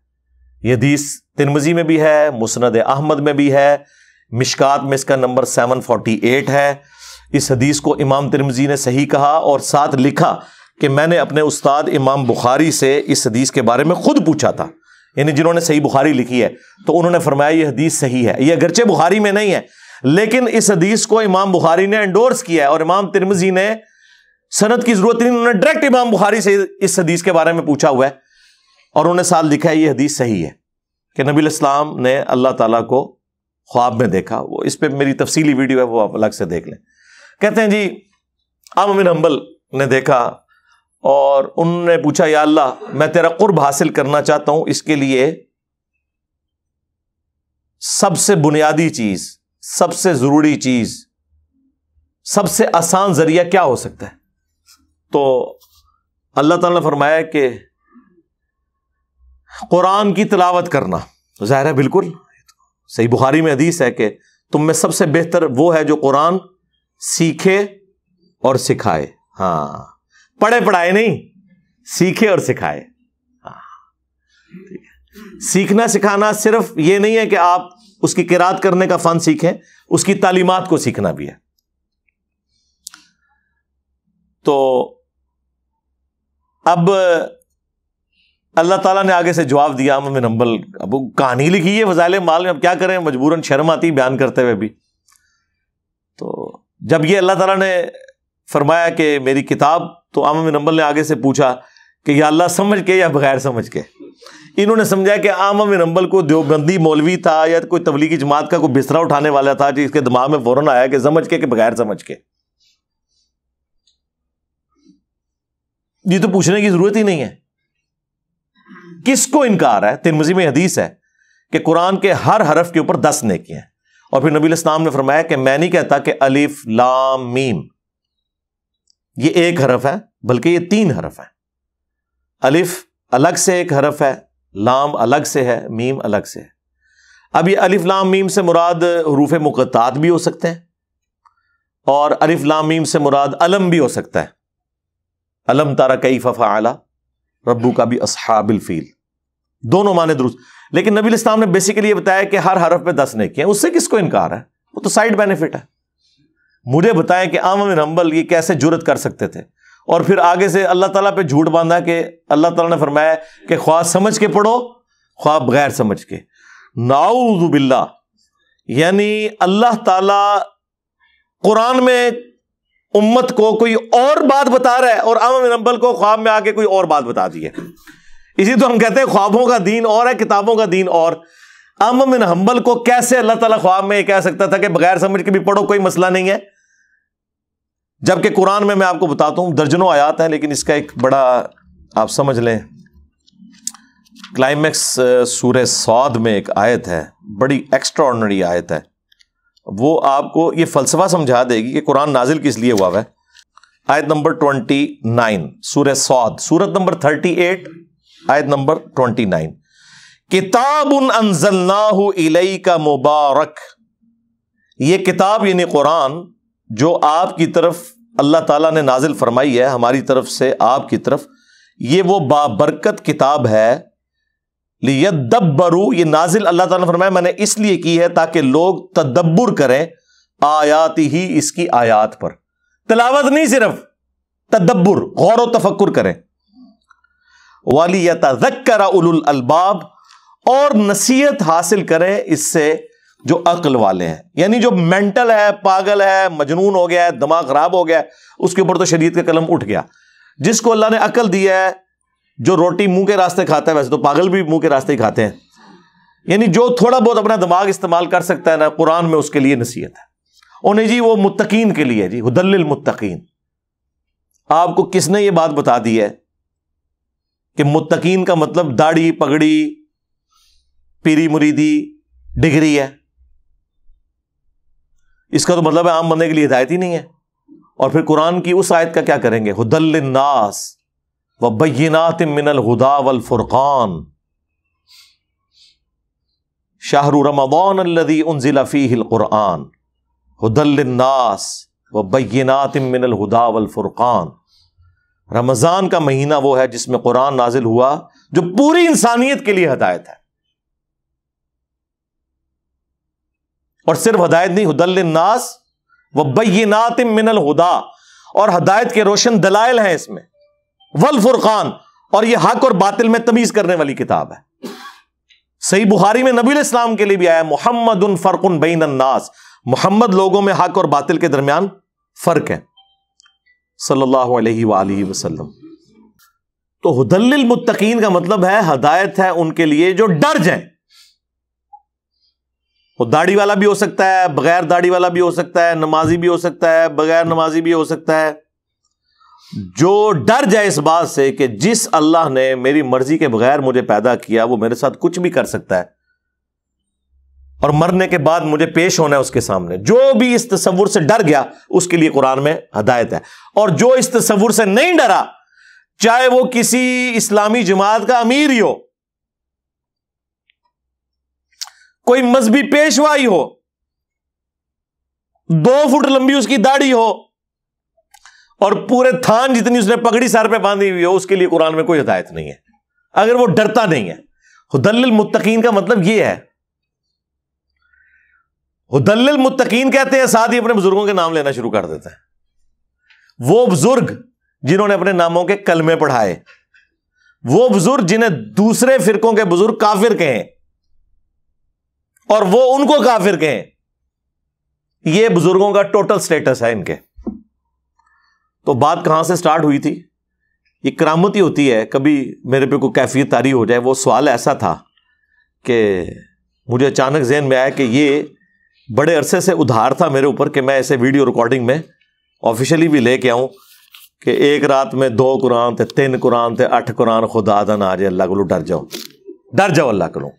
यह हदीस तिरमजी में भी है मुसनद अहमद में भी है मिशकात में इसका नंबर 748 है इस हदीस को इमाम तिरमजी ने सही कहा और साथ लिखा कि मैंने अपने उस्ताद इमाम बुखारी से इस हदीस के बारे में खुद पूछा था यानी जिन्होंने सही बुखारी लिखी है तो उन्होंने फरमाया यह हदीस सही है यह अगरचे बुखारी में नहीं है लेकिन इस हदीस को इमाम बुखारी ने एंडोर्स किया है और इमाम तिरमजी ने सनत की जरूरत नहीं उन्होंने डायरेक्ट इमाम बुखारी से इस हदीस के बारे में पूछा हुआ है और उन्होंने साल लिखा है ये हदीस सही है कि नबी इस्लाम ने अल्लाह ताला को ख्वाब में देखा वो इस पर मेरी तफसीली वीडियो है वो आप अलग से देख लें कहते हैं जी आम अमिन हम्बल ने देखा और उनने पूछा या अल्लाह मैं तेरा कुर्ब हासिल करना चाहता हूं इसके लिए सबसे बुनियादी चीज सबसे जरूरी चीज सबसे आसान जरिया क्या हो सकता है तो अल्लाह ताला ने फरमाया कि कुरान की तलावत करना ज़ाहिर है बिल्कुल सही बुखारी में हदीस है कि तुम में सबसे बेहतर वो है जो कुरान सीखे और सिखाए हाँ पढ़े पढ़ाए नहीं सीखे और सिखाए हाँ। सीखना सिखाना सिर्फ यह नहीं है कि आप उसकी किरात करने का फन सीखें उसकी तालीमत को सीखना भी है तो अब अल्लाह ताला ने आगे से जवाब दिया अमन अम्बल अब कहानी लिखी है फजाइल माल में अब क्या करें मजबूरन शर्म आती बयान करते हुए भी तो जब ये अल्लाह ताला ने फरमाया कि मेरी किताब तो आम अम्बल ने आगे से पूछा कि यह अल्लाह समझ के या बगैर समझ के इन्होंने समझा कि आम में नंबल को देवबंदी मौलवी था या कोई तबलीगी जमात का कोई बिस्तरा उठाने वाला था जिसके दिमाग में फ़ौरन आया कि समझ के कि बगैर समझ के ये तो पूछने की जरूरत ही नहीं है किस को इनकार है तिरमजी में हदीस है कि कुरान के हर हरफ के ऊपर दस ने नेकियां हैं और फिर नबी इस्लाम ने फरमाया कि मैं नहीं कहता कि अलिफ लाम मीम ये एक हरफ है बल्कि ये तीन हरफ है अलिफ अलग से एक हरफ है लाम अलग से है मीम अलग से है अब ये अलिफ लाम मीम से मुराद रूफ मुकतात भी हो सकते हैं और अलिफ लाम मीम से मुराद अलम भी हो सकता है अलम तारा कई फ़फ़ा आला रब्बू का भी असहाबिल फील दोनों माने दुरुस्त लेकिन नबी इस्लाम ने बेसिकली ये बताया कि हर हरफ पे दस किए उससे किसको इनकार है वो तो साइड बेनिफिट है मुझे बताएं कि आम हम्बल ये कैसे जुरत कर सकते थे और फिर आगे से अल्लाह ताला पे झूठ बांधा कि अल्लाह ताला ने फरमाया कि ख्वाब समझ के पढ़ो ख्वाब बगैर समझ के नाउजुबिल्ला यानी अल्लाह ताला कुरान में उम्मत को कोई और बात बता रहा है और अमन नंबल को ख्वाब में आके कोई और बात बता दी है इसी तो हम कहते हैं ख्वाबों का दीन और है किताबों का दीन और अम हम्बल को कैसे अल्लाह ताला ख्वाब में कह सकता था कि बगैर समझ के भी पढ़ो कोई मसला नहीं है जबकि कुरान में मैं आपको बताता हूं दर्जनों आयात हैं लेकिन इसका एक बड़ा आप समझ लें क्लाइमैक्स सूर्य सौद में एक आयत है बड़ी एक्स्ट्रा आयत है वो आपको ये फलसफा समझा देगी कि कुरान नाजिल किस लिए हुआ है आयत नंबर ट्वेंटी नाइन सूर्य सौद सूरत नंबर थर्टी एट आयत नंबर ट्वेंटी नाइन किताब इलाई का मुबारक ये किताब यानी कुरान जो आपकी तरफ अल्लाह ताला ने नाजिल फरमाई है हमारी तरफ से आपकी तरफ ये वो बाबरकत किताब है लियदब्बरू ये नाजिल अल्लाह ताला फरमाया मैंने इसलिए की है ताकि लोग तदब्बर करें आयात ही इसकी आयात पर तलावत नहीं सिर्फ तदब्बर गौर व तफक्र करें वाली तजक्रा उल अलबाब और नसीहत हासिल करें इससे जो अक्ल वाले हैं यानी जो मेंटल है पागल है मजनून हो गया है दिमाग खराब हो गया है उसके ऊपर तो शरीयत का कलम उठ गया जिसको अल्लाह ने अकल दिया है जो रोटी मुंह के रास्ते खाता है वैसे तो पागल भी मुंह के रास्ते ही खाते हैं यानी जो थोड़ा बहुत अपना दिमाग इस्तेमाल कर सकता है ना कुरान में उसके लिए नसीहत है उन्हें जी वो मुत्तकीन के लिए जी हदल मुत्तकीन आपको किसने ये बात बता दी है कि मुत्तकीन का मतलब दाढ़ी पगड़ी पीरी मुरीदी डिग्री है इसका तो मतलब है आम बनने के लिए हिदायत ही नहीं है और फिर कुरान की उस आयत का क्या करेंगे हुदल नास वबीनात मिनल हुदा वलफुरक़ान शाहर रमदान अल्लदी उनजिला फ़ीहिल क़ुरआन व वबीनात मिनल हुदा वलफुरक़ान रमज़ान का महीना वो है जिसमें कुरान नाजिल हुआ जो पूरी इंसानियत के लिए हदायत है और सिर्फ हदायत नहीं हुदल्लिन्नास वबीनात मिनल हुदा और हदायत के रोशन दलाइल हैं इसमें वल फुरकान और यह हक और बातिल में तमीज करने वाली किताब है सही बुहारी में नबी इस्लाम के लिए भी आया मोहम्मद उन फरकुन बैन अन्नास मोहम्मद लोगों में हक और बातिल के दरमियान फर्क है सल्लल्लाहु अलैहि वसल्लम तो हदल मुत्तकीन का मतलब है हदायत है उनके लिए जो डर जाए वो दाढ़ी वाला भी हो सकता है बगैर दाढ़ी वाला भी हो सकता है नमाजी भी हो सकता है बगैर नमाजी भी हो सकता है जो डर जाए इस बात से कि जिस अल्लाह ने मेरी मर्जी के बगैर मुझे पैदा किया वो मेरे साथ कुछ भी कर सकता है और मरने के बाद मुझे पेश होना है उसके सामने जो भी इस तस्वुर से डर गया उसके लिए कुरान में हदायत है और जो इस तस्वुर से नहीं डरा चाहे वो किसी इस्लामी जमात का अमीर ही हो कोई मजहबी पेशवाई हो दो फुट लंबी उसकी दाढ़ी हो और पूरे थान जितनी उसने पगड़ी सर पे बांधी हुई हो उसके लिए कुरान में कोई हिदायत नहीं है अगर वो डरता नहीं है हुदल मुत्तकीन का मतलब ये है हुदल मुत्तकीन कहते हैं साथ ही अपने बुजुर्गों के नाम लेना शुरू कर देते हैं वो बुजुर्ग जिन्होंने अपने नामों के कलमे पढ़ाए वो बुजुर्ग जिन्हें दूसरे फिरकों के बुजुर्ग काफिर कहें और वो उनको काफिर कहें ये बुजुर्गों का टोटल स्टेटस है इनके तो बात कहाँ से स्टार्ट हुई थी ये करामत ही होती है कभी मेरे पे कोई कैफियत तारी हो जाए वो सवाल ऐसा था कि मुझे अचानक जहन में आया कि ये बड़े अरसे से उधार था मेरे ऊपर कि मैं ऐसे वीडियो रिकॉर्डिंग में ऑफिशियली भी लेके आऊँ कि एक रात में दो कुरान थे तीन कुरान थे अठ कुरान खुदा दन आ अल्लाह को डर जाओ डर जाओ अल्लाह करो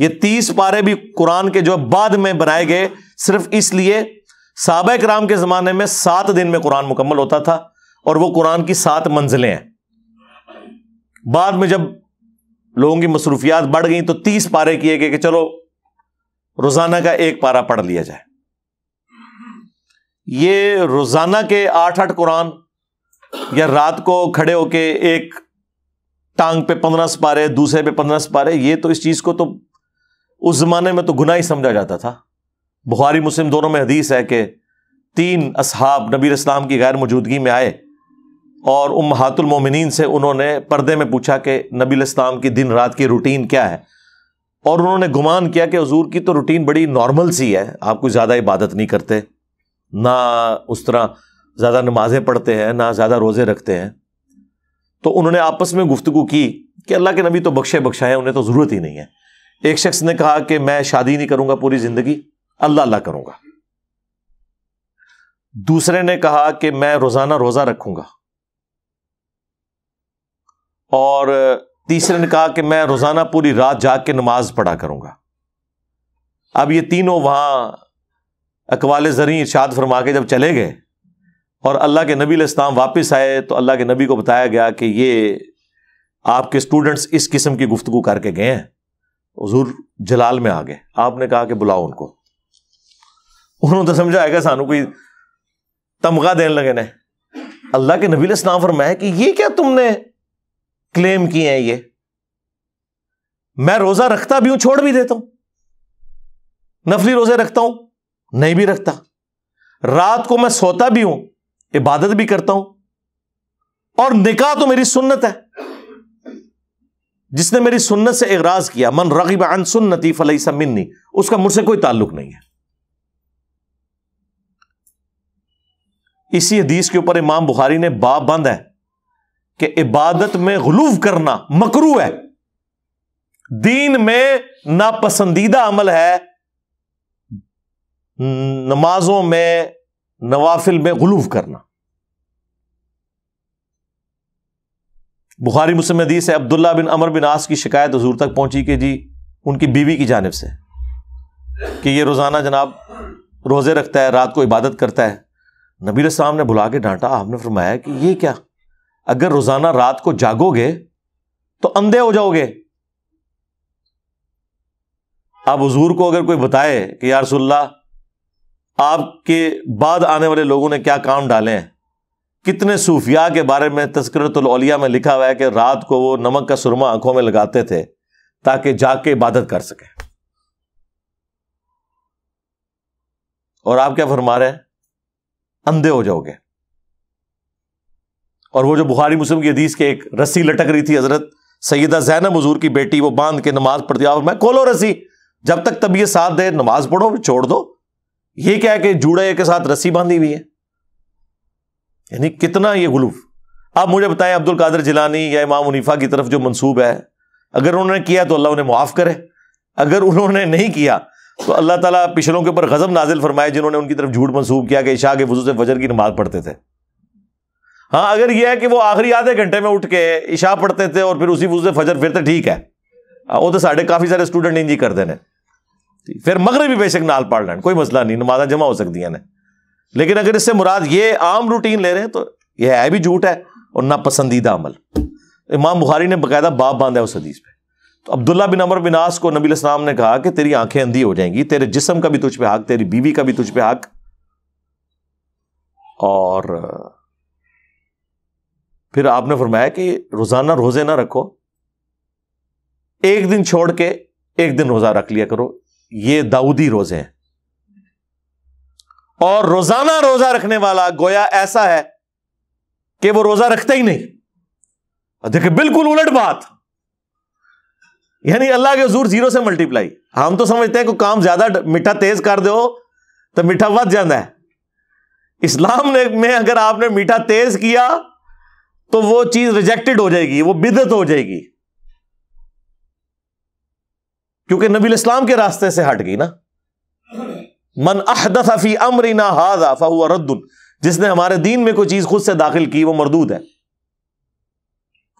ये तीस पारे भी कुरान के जो बाद में बनाए गए सिर्फ इसलिए साहब कराम के ज़माने में सात दिन में कुरान मुकम्मल होता था और वह कुरान की सात मंजिलें हैं बाद में जब लोगों की मसरूफियात बढ़ गई तो तीस पारे किए गए कि चलो रोज़ाना का एक पारा पढ़ लिया जाए ये रोज़ाना के आठ आठ कुरान या रात को खड़े होके एक टांग पे पंद्रह सपारे दूसरे पे पंद्रह सपारे ये तो इस चीज़ को तो उस ज़माने में तो गुनाह ही समझा जाता था बुखारी मुस्लिम दोनों में हदीस है कि तीन असहाब नबी इस्लाम की गैर मौजूदगी में आए और उम हातुलमोमिन से उन्होंने पर्दे में पूछा कि नबी इस्लाम की दिन रात की रूटीन क्या है और उन्होंने गुमान किया कि हजूर की तो रूटीन बड़ी नॉर्मल सी है आप कोई ज़्यादा इबादत नहीं करते ना उस तरह ज़्यादा नमाज़ें पढ़ते हैं ना ज़्यादा रोज़े रखते हैं तो उन्होंने आपस में गुफ्तु की कि अल्लाह के नबी तो बख्शे बख्शाए उन्हें तो ज़रूरत ही नहीं है एक शख्स ने कहा कि मैं शादी नहीं करूँगा पूरी ज़िंदगी अल्लाह अल्लाह करूंगा दूसरे ने कहा कि मैं रोजाना रोजा रखूंगा और तीसरे ने कहा कि मैं रोजाना पूरी रात जाग के नमाज पढ़ा करूंगा अब ये तीनों वहां अकवाल जरी इर्शाद फरमा के जब चले गए और अल्लाह के नबी इस्लाम वापस आए तो अल्लाह के नबी को बताया गया कि ये आपके स्टूडेंट्स इस किस्म की गुफ्तु करके गए हैं हजूर जलाल में आ गए आपने कहा कि बुलाओ उनको ਉਹਨੂੰ ਤਾਂ ਸਮਝਾਏਗਾ सानू कोई तमगा देने लगे ने अल्लाह के नबी इस्लाम फरमाया कि ये क्या तुमने क्लेम किए हैं ये मैं रोजा रखता भी हूं छोड़ भी देता हूं नफली रोजे रखता हूं नहीं भी रखता रात को मैं सोता भी हूं इबादत भी करता हूं और निकाह तो मेरी सुन्नत है जिसने मेरी सुन्नत से एगराज किया मन रगीब अन सुन्नती फलई सम्मिन्नी उसका मुझसे कोई ताल्लुक नहीं है इसी हदीस के ऊपर इमाम बुखारी ने बाब बंद है कि इबादत में गलूफ करना मकरू है दीन में नापसंदीदा अमल है नमाजों में नवाफिल में गलूफ करना बुखारी मुस्लिम हदीस है अब्दुल्ला बिन अमर बिन आस की शिकायत हजूर तक पहुंची कि जी उनकी बीवी की जानब से कि ये रोज़ाना जनाब रोज़े रखता है रात को इबादत करता है नबीर साहब ने बुला के डांटा आपने फरमाया कि ये क्या अगर रोजाना रात को जागोगे तो अंधे हो जाओगे आप हजूर को अगर कोई बताए कि यार सुल्ला आपके बाद आने वाले लोगों ने क्या काम डाले हैं कितने सूफिया के बारे में तस्करतलिया में लिखा हुआ है कि रात को वो नमक का सुरमा आंखों में लगाते थे ताकि जाके इबादत कर सके और आप क्या फरमा रहे हैं अंधे हो जाओगे और वो जो बुखारी मुस्लिम की हदीस के एक रस्सी लटक रही थी हजरत सैयदा जैनब हजूर की बेटी वो बांध के नमाज पढ़ती आप मैं खोलो रस्सी जब तक तबीयत साथ दे नमाज पढ़ो छोड़ दो ये क्या है कि जूड़े के साथ रस्सी बांधी हुई है यानी कितना ये गुलूफ आप मुझे बताएं अब्दुल कादर जिलानी या इमाम मुनीफा की तरफ जो मंसूब है अगर उन्होंने किया तो अल्लाह उन्हें मुआफ़ करे अगर उन्होंने नहीं किया तो अल्लाह ताला पिछड़ों के ऊपर गज़ब नाजिल फरमाए जिन्होंने उनकी तरफ झूठ मंसूब किया कि ईशा के वजू से वजर की नमाज पढ़ते थे हाँ अगर यह है कि वो आखिरी आधे घंटे में उठ के ईशा पढ़ते थे और फिर उसी वजू से फजर फिर तो ठीक है हाँ, वो तो साढ़े काफ़ी सारे स्टूडेंट इंजी करते हैं फिर मगर भी बेशक नाल पढ़ लें कोई मसला नहीं नमाजा जमा हो सकती है लेकिन अगर इससे मुराद ये आम रूटीन ले रहे हैं तो यह है भी झूठ है और नापसंदीदा अमल इमाम बुखारी ने बाकायदा बाप बांधा उस हदीस पे तो अब्दुल्ला बिन अमर बिनास को नबी इस्लाम ने कहा कि तेरी आंखें अंधी हो जाएंगी तेरे जिसम का भी तुझ पे हक तेरी बीवी का भी तुझ पे हक और फिर आपने फरमाया कि रोजाना रोजे ना रखो एक दिन छोड़ के एक दिन रोजा रख लिया करो ये दाऊदी रोजे हैं और रोजाना रोजा रखने वाला गोया ऐसा है कि वो रोजा रखता ही नहीं देखिए बिल्कुल उलट बात यानी अल्लाह के हजूर जीरो से मल्टीप्लाई हम तो समझते हैं कि काम ज्यादा मीठा तेज कर दो तो मीठा बच जाता है इस्लाम ने में अगर आपने मीठा तेज किया तो वो चीज रिजेक्टेड हो जाएगी वो बिदत हो जाएगी क्योंकि नबी इस्लाम के रास्ते से हट गई ना मन अहदी अमरीना हाजा फाहुआ रद्दुल जिसने हमारे दीन में कोई चीज खुद से दाखिल की वो मरदूद है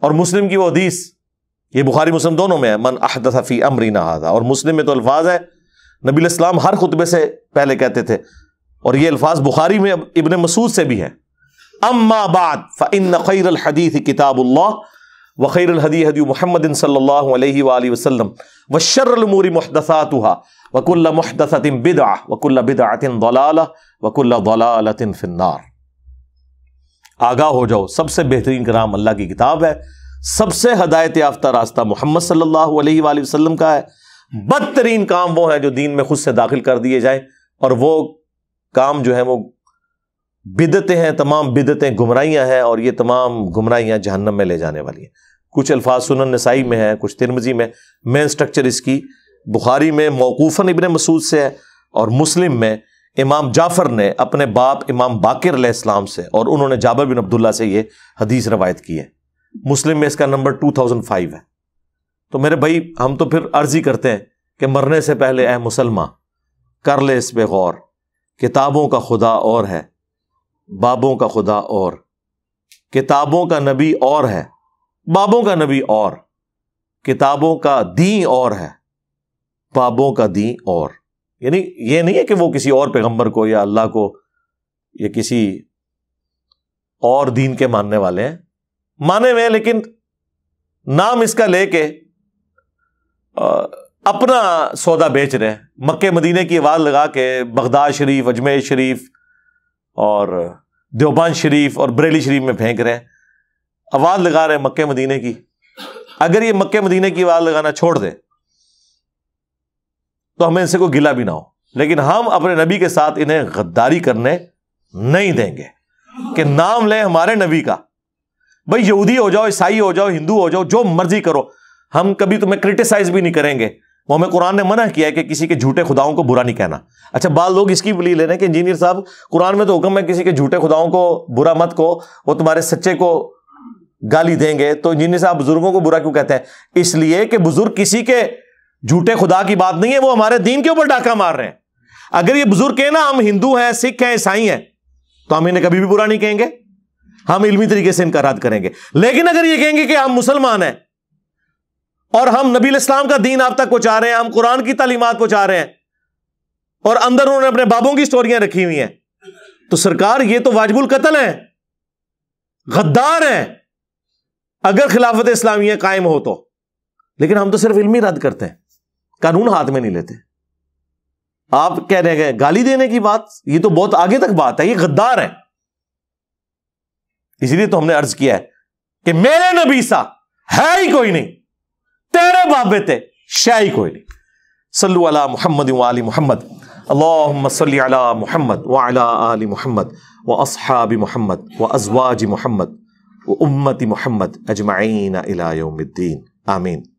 और मुस्लिम की वो हदीस ये बुखारी मुस्लिम दोनों में है मन अहदफ़ी अमरीना आदा और मुस्लिम में तो अल्फाज है नबी इस्लाम हर खुतबे से पहले कहते थे और ये अल्फाज बुखारी में इबन मसूद से भी हैं अम्मा बाद हदीफ़ किताबुल्ला व खैर हदी हदी महमदिन सल्ला वसलम व शर्रमूरी महदसात वकुल्ला महदसतिन बिदा वकुल्ला बिदातिन दलाला वकुल्ला दलालतिन फिन्नार आगाह हो जाओ सबसे बेहतरीन कराम अल्लाह की किताब है सबसे हदायत याफ्ता रास्ता मोहम्मद सल्लल्लाहु अलैहि वसल्लम का है बदतरीन काम वो है जो दीन में खुद से दाखिल कर दिए जाए और वो काम जो है वो बिदतें हैं तमाम बिदतें गुमराइयां हैं और ये तमाम गुमराइयां जहन्नम में ले जाने वाली हैं कुछ अल्फाज सुनन नसाई में है कुछ तिरमजी में मेन स्ट्रक्चर इसकी बुखारी में मौकूफन इबन मसूद से है और मुस्लिम में इमाम जाफ़र ने अपने बाप इमाम बाकिर से और उन्होंने जाबर बिन अब्दुल्ला से ये हदीस रवायत की है मुस्लिम में इसका नंबर 2005 है तो मेरे भाई हम तो फिर अर्जी करते हैं कि मरने से पहले ए मुसलमान कर ले इस पे गौर किताबों का खुदा और है बाबों का खुदा और किताबों का नबी और है बाबों का नबी और किताबों का दी और है बाबों का दी और यानी ये नहीं है कि वो किसी और पैगंबर को या अल्लाह को या किसी और दीन के मानने वाले हैं माने हुए लेकिन नाम इसका लेके अपना सौदा बेच रहे हैं मक्के मदीने की आवाज़ लगा के बगदाद शरीफ अजमेर शरीफ और देवबान शरीफ और बरेली शरीफ में फेंक रहे हैं आवाज़ लगा रहे हैं मक्के मदीने की अगर ये मक्के मदीने की आवाज़ लगाना छोड़ दे तो हमें इनसे कोई गिला भी ना हो लेकिन हम अपने नबी के साथ इन्हें गद्दारी करने नहीं देंगे कि नाम लें हमारे नबी का भाई यहूदी हो जाओ ईसाई हो जाओ हिंदू हो जाओ जो मर्जी करो हम कभी तुम्हें क्रिटिसाइज भी नहीं करेंगे वो हमें कुरान ने मना किया है कि किसी के झूठे खुदाओं को बुरा नहीं कहना अच्छा बाल लोग इसकी बिलीव ले रहे हैं कि इंजीनियर साहब कुरान में तो हुक्म है किसी के झूठे खुदाओं को बुरा मत को वो तुम्हारे सच्चे को गाली देंगे तो इंजीनियर साहब बुजुर्गों को बुरा क्यों कहते हैं इसलिए कि बुजुर्ग किसी के झूठे खुदा की बात नहीं है वो हमारे दीन के ऊपर डाका मार रहे हैं अगर ये बुजुर्ग कहें ना हम हिंदू हैं सिख हैं ईसाई हैं तो हम इन्हें कभी भी बुरा नहीं कहेंगे हम इल्मी तरीके से इनका रद्द करेंगे लेकिन अगर ये कहेंगे कि हम मुसलमान हैं और हम नबी इस्लाम का दीन आप तक पहुंचा रहे हैं हम कुरान की तालीमत पहुंचा रहे हैं और अंदर उन्होंने अपने बाबों की स्टोरियां रखी हुई हैं तो सरकार ये तो वाजबुल कत्ल है गद्दार है अगर खिलाफत इस्लामिया कायम हो तो लेकिन हम तो सिर्फ इल्मी रद्द करते हैं कानून हाथ में नहीं लेते आप कह रहे हैं गाली देने की बात ये तो बहुत आगे तक बात है ये गद्दार है इसीलिए तो हमने अर्ज किया है कि मेरे नबी सा है ही कोई नहीं तेरे बाबे ते शह ही कोई नहीं सल्लु अला मोहम्मद वाली मोहम्मद अल्लाह अला मोहम्मद वाला मोहम्मद व असहाबी मोहम्मद व अजवाजी मोहम्मद व उम्मती मोहम्मद अजमाइन अलाउमद्दीन आमीन